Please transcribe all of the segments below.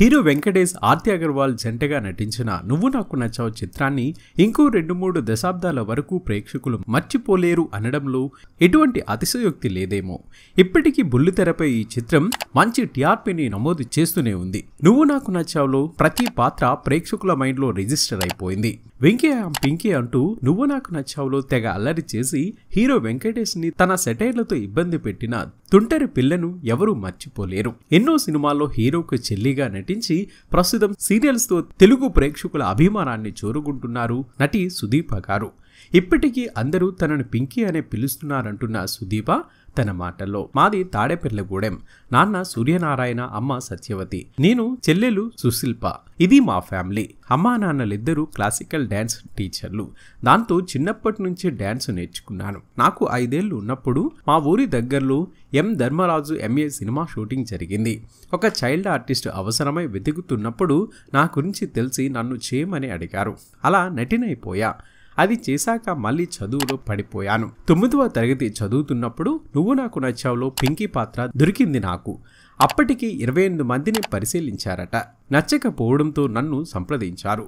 hero Venkatesh Aarti Agarwal జంటగా నటించిన నువ్వు నాకు నచ్చావు చిత్రాన్ని ఇంకో రెండు మూడు దశాబ్దాల వరకు ప్రేక్షకులు మర్చిపోలేరు అనడంలో ఎటువంటి అతిశయోక్తి లేదేమో ఇప్పటికీ బుల్లితెరపై ఈ చిత్రం మంచి టీఆర్పీని నమోదు చేస్తూనే ఉంది నువ్వు నాకు నచ్చావులో ప్రతి పాత్ర ప్రేక్షకుల మైండ్లో రిజిస్టర్ అయిపోయింది వెంకయ్య పింకే అంటూ నువ్వు నాకు నచ్చావులో తెగ అల్లరి చేసి హీరో వెంకటేష్ ని తన సెటైర్లతో ఇబ్బంది పెట్టిన తుంటరి పిల్లను ఎవరూ మర్చిపోలేరు ఎన్నో సినిమాల్లో హీరోకు చెల్లిగా నటించి ప్రస్తుతం సీరియల్స్తో తెలుగు ప్రేక్షకుల అభిమానాన్ని చోరుకుంటున్నారు నటి సుదీప గారు ఇప్పటికీ అందరూ తనను పింకీ అనే పిలుస్తున్నారంటున్న సుదీప తన మాటల్లో మాది తాడేపల్లెగూడెం నాన్న సూర్యనారాయణ అమ్మ సత్యవతి నేను చెల్లెలు సుశిల్ప ఇది మా ఫ్యామిలీ అమ్మా నాన్నలిద్దరూ క్లాసికల్ డ్యాన్స్ టీచర్లు దాంతో చిన్నప్పటి నుంచి డ్యాన్స్ నేర్చుకున్నాను నాకు ఐదేళ్లు ఉన్నప్పుడు మా ఊరి దగ్గరలో M Dharmaraju MA cinema shooting జరిగింది ఒక చైల్డ్ ఆర్టిస్ట్ అవసరమై వెతుకుతున్నప్పుడు నా గురించి తెలిసి నన్ను చేయమని అడిగారు అలా నటినైపోయా అది చేశాక మళ్ళీ చదువులో పడిపోయాను తొమ్మిదవ తరగతి చదువుతున్నప్పుడు నువ్వు నాకు నచ్చావులో పింకీ పాత్ర దొరికింది నాకు అప్పటికి ఇరవై ఎనిమిది మందిని పరిశీలించారట నచ్చకపోవడంతో నన్ను సంప్రదించారు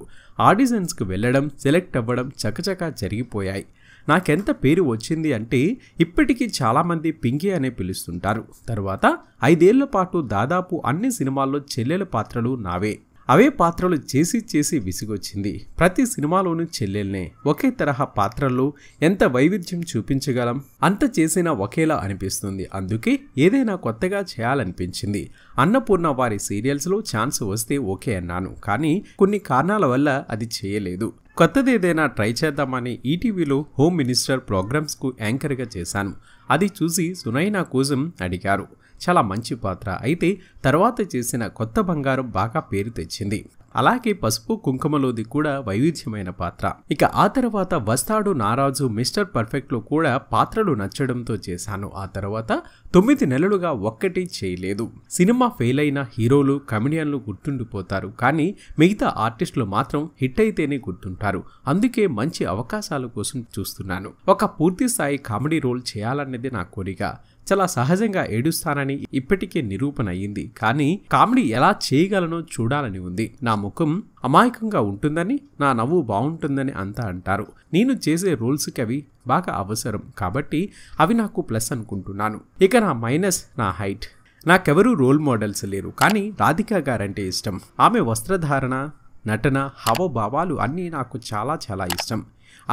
ఆడిషన్స్కి వెళ్ళడం సెలెక్ట్ అవ్వడం చకచకా జరిగిపోయాయి నాకెంత పేరు వచ్చింది అంటే ఇప్పటికీ చాలామంది పింకీ అనే పిలుస్తుంటారు తరువాత ఐదేళ్ల పాటు దాదాపు అన్ని సినిమాల్లో చెల్లెల పాత్రలు నావే అవే పాత్రలు చేసి చేసి విసిగొచ్చింది ప్రతి సినిమాలోనూ చెల్లెల్నే ఒకే తరహా పాత్రల్లో ఎంత వైవిధ్యం చూపించగలం అంత చేసినా ఒకేలా అనిపిస్తుంది అందుకే ఏదైనా కొత్తగా చేయాలనిపించింది అన్నపూర్ణ వారి సీరియల్స్లో ఛాన్స్ వస్తే ఓకే అన్నాను కానీ కొన్ని కారణాల వల్ల అది చేయలేదు కొత్తది ఏదైనా ట్రై చేద్దామని ఈటీవీలో హోమ్ మినిస్టర్ ప్రోగ్రామ్స్కు యాంకర్గా చేశాను అది చూసి సునైనా కోసం అడిగారు చాలా మంచి పాత్ర అయితే తర్వాత చేసిన కొత్త బంగారం బాగా పేరు తెచ్చింది అలాగే పసుపు కుంకుమలోది కూడా వైవిధ్యమైన పాత్ర ఇక ఆ తర్వాత వస్తాడు నారాజు మిస్టర్ పర్ఫెక్ట్లో కూడా పాత్రలు నచ్చడంతో చేశాను ఆ తర్వాత తొమ్మిది నెలలుగా ఒక్కటి చేయలేదు సినిమా ఫెయిల్ అయిన హీరోలు కమెడియన్లు గుర్తుండిపోతారు కానీ మిగతా ఆర్టిస్టులు మాత్రం హిట్ అయితేనే గుర్తుంటారు అందుకే మంచి అవకాశాల కోసం చూస్తున్నాను ఒక పూర్తి స్థాయి కామెడీ రోల్ చేయాలన్న అనేది నా కోరిక చాలా సహజంగా ఏడుస్తానని ఇప్పటికే నిరూపణ అయ్యింది కానీ కామెడీ ఎలా చేయగలనో చూడాలని ఉంది నా ముఖం అమాయకంగా ఉంటుందని నా నవ్వు బాగుంటుందని అంతా అంటారు నేను చేసే రోల్స్కి అవి బాగా అవసరం కాబట్టి అవి నాకు ప్లస్ అనుకుంటున్నాను ఇక నా మైనస్ నా హైట్ నాకెవరూ రోల్ మోడల్స్ లేరు కానీ రాధికా గారంటే ఇష్టం ఆమె వస్త్రధారణ నటన హావభావాలు అన్నీ నాకు చాలా చాలా ఇష్టం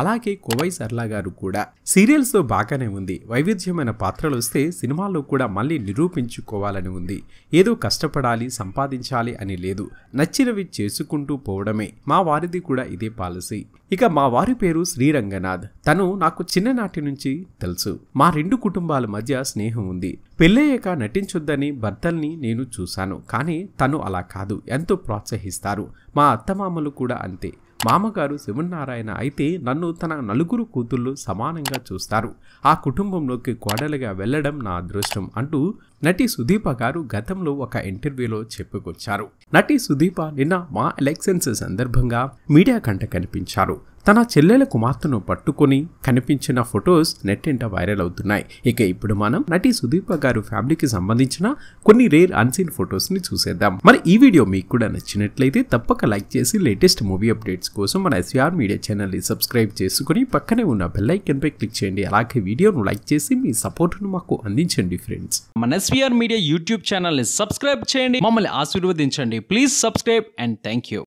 అలాగే కోవై సర్లా గారు కూడా సీరియల్స్లో బాగానే ఉంది వైవిధ్యమైన పాత్రలు వస్తే సినిమాల్లో కూడా మళ్ళీ నిరూపించుకోవాలని ఉంది ఏదో కష్టపడాలి సంపాదించాలి అని లేదు నచ్చినవి చేసుకుంటూ పోవడమే మా వారిది కూడా ఇదే పాలసీ ఇక మా వారి పేరు శ్రీరంగనాథ్ తను నాకు చిన్ననాటి నుంచి తెలుసు మా రెండు కుటుంబాల మధ్య స్నేహం ఉంది పెళ్ళయ్యాక నటించొద్దని భర్తల్ని నేను చూశాను కానీ తను అలా కాదు ఎంతో ప్రోత్సహిస్తారు మా అత్తమామలు కూడా అంతే మామగారు శివనారాయణ అయితే నన్ను తన నలుగురు కూతుళ్ళు సమానంగా చూస్తారు ఆ కుటుంబంలోకి కోడలుగా వెళ్ళడం నా అదృష్టం అంటూ నటి సుదీప గారు గతంలో ఒక ఇంటర్వ్యూలో చెప్పుకొచ్చారు నటి సుదీప నిన్న మా ఎలక్షన్స్ సందర్భంగా మీడియా కంట కనిపించారు తన చెల్లెల కుమార్తెను పట్టుకొని కనిపించిన ఫొటోస్ ఇంట వైరల్ అవుతున్నాయి ఇక ఇప్పుడు మనం నటి సుదీప గారు ఫ్యామిలీకి సంబంధించిన కొన్ని రేర్ అన్సీన్ ఫొటోస్ ని చూసేద్దాం మరి ఈ వీడియో మీకు కూడా నచ్చినట్లయితే తప్పక లైక్ చేసి లేటెస్ట్ మూవీ అప్డేట్స్ కోసం మన ఎస్వీఆర్ మీడియా ఛానల్ ని సబ్స్క్రైబ్ చేసుకుని పక్కనే ఉన్న బెల్లైకన్ పై క్లిక్ చేయండి అలాగే వీడియోను లైక్ చేసి మీ సపోర్ట్ను మాకు అందించండి ఫ్రెండ్స్ మన ఎస్వీఆర్ మీడియా యూట్యూబ్ ఛానల్ ని సబ్స్క్రైబ్ చేయండి మమ్మల్ని ఆశీర్వదించండి please subscribe and thank you